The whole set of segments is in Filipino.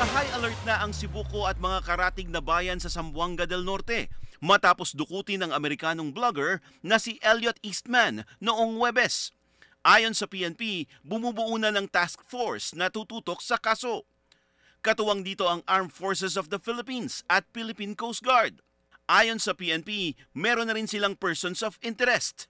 Naka-high alert na ang Sibuko at mga karatig na bayan sa Sambuanga del Norte matapos dukutin ng Amerikanong blogger na si Elliot Eastman noong Webes. Ayon sa PNP, bumubuo na ng task force na tututok sa kaso. Katuwang dito ang Armed Forces of the Philippines at Philippine Coast Guard. Ayon sa PNP, meron na rin silang persons of interest.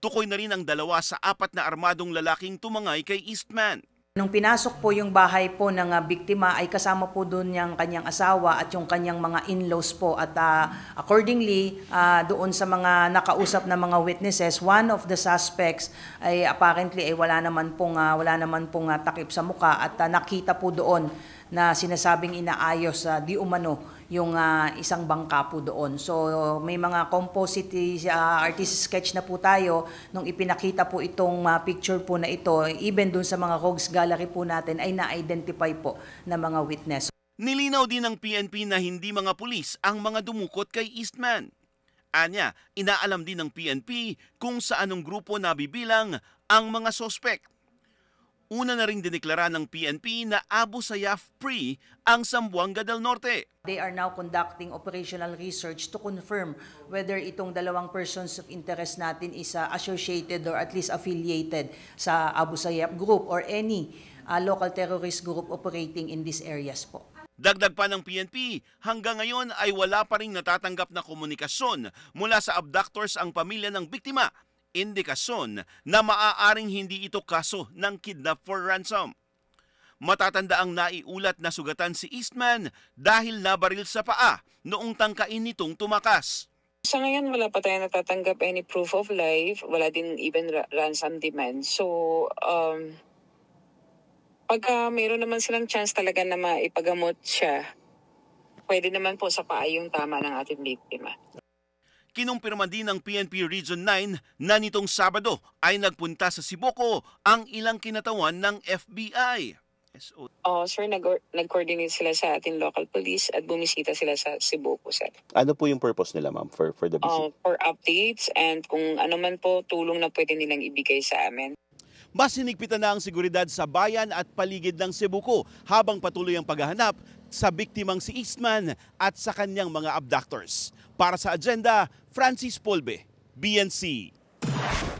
Tukoy na rin ang dalawa sa apat na armadong lalaking tumangay kay Eastman. Nung pinasok po yung bahay po ng uh, biktima ay kasama po doon yung kanyang asawa at yung kanyang mga in-laws po at uh, accordingly uh, doon sa mga nakausap na mga witnesses one of the suspects ay apparently ay wala naman pong uh, wala naman pong uh, takip sa muka at uh, nakita po doon na sinasabing inaayos uh, di umano yung uh, isang bangka po doon. So may mga composite uh, artist sketch na po tayo nung ipinakita po itong uh, picture po na ito. Even doon sa mga Cogs Gallery po natin ay na-identify po na mga witness. Nilinaw din ng PNP na hindi mga pulis ang mga dumukot kay Eastman. Anya, inaalam din ng PNP kung sa anong grupo nabibilang ang mga sospek una na rin dineklara ng PNP na Abu Sayyaf Pre ang Sambuanga del Norte. They are now conducting operational research to confirm whether itong dalawang persons of interest natin is uh, associated or at least affiliated sa Abu Sayyaf group or any uh, local terrorist group operating in these areas po. Dagdag pa ng PNP, hanggang ngayon ay wala pa rin natatanggap na komunikasyon mula sa abductors ang pamilya ng biktima indikasyon na maaaring hindi ito kaso ng kidnap for ransom. Matatanda ang naiulat na sugatan si Eastman dahil nabaril sa paa noong tangkain nitong tumakas. Sa ngayon, wala pa tayo natatanggap any proof of life. Wala din even ransom demand. So, um, pagka uh, mayroon naman silang chance talaga na maipagamot siya, pwede naman po sa paa yung tama ng ating biktima. Kinumpirma din ng PNP Region 9 na nitong Sabado ay nagpunta sa Siboko ang ilang kinatawan ng FBI. SO. Oh, sir, nag- nag-coordinate sila sa ating local police at bumisita sila sa Cebu po, sir. Ano po yung purpose nila, ma'am, for, for the visit? Oh, for updates and kung ano man po tulong na pwede nilang ibigay sa amin. Mas sinigpitan na ang seguridad sa bayan at paligid ng Cebuco habang patuloy ang paghahanap sa biktimang si Eastman at sa kanyang mga abductors. Para sa agenda, Francis Polbe, BNC.